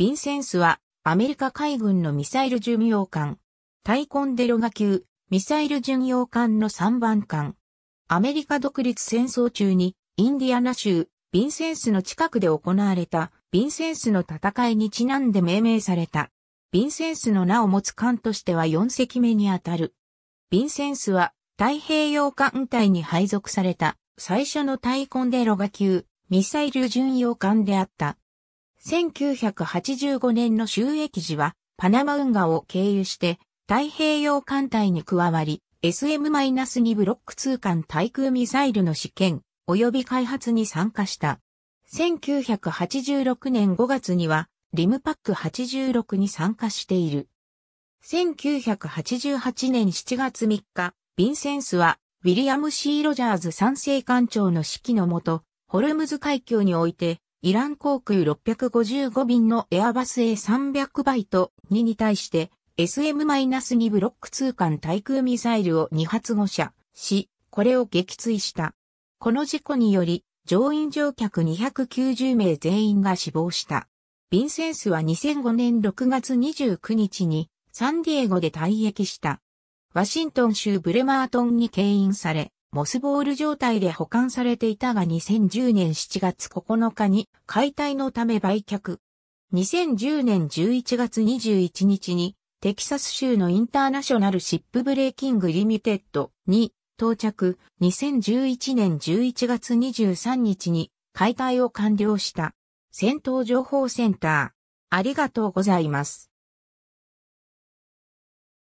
ヴィンセンスはアメリカ海軍のミサイル巡洋艦、タイコンデロガ級ミサイル巡洋艦の3番艦。アメリカ独立戦争中にインディアナ州ヴィンセンスの近くで行われたヴィンセンスの戦いにちなんで命名された。ヴィンセンスの名を持つ艦としては4隻目にあたる。ヴィンセンスは太平洋艦隊に配属された最初のタイコンデロガ級ミサイル巡洋艦であった。1985年の収益時は、パナマ運河を経由して、太平洋艦隊に加わり、SM-2 ブロック通艦対空ミサイルの試験、及び開発に参加した。1986年5月には、リムパック86に参加している。1988年7月3日、ヴィンセンスは、ウィリアム・シー・ロジャーズ賛成艦長の指揮のもと、ホルムズ海峡において、イラン航空655便のエアバス A300 バイト2に対して SM-2 ブロック通貫対空ミサイルを2発誤射し、これを撃墜した。この事故により乗員乗客290名全員が死亡した。ヴィンセンスは2005年6月29日にサンディエゴで退役した。ワシントン州ブレマートンに牽引され、モスボール状態で保管されていたが2010年7月9日に解体のため売却。2010年11月21日にテキサス州のインターナショナルシップブレーキングリミテッドに到着。2011年11月23日に解体を完了した。戦闘情報センター。ありがとうございます。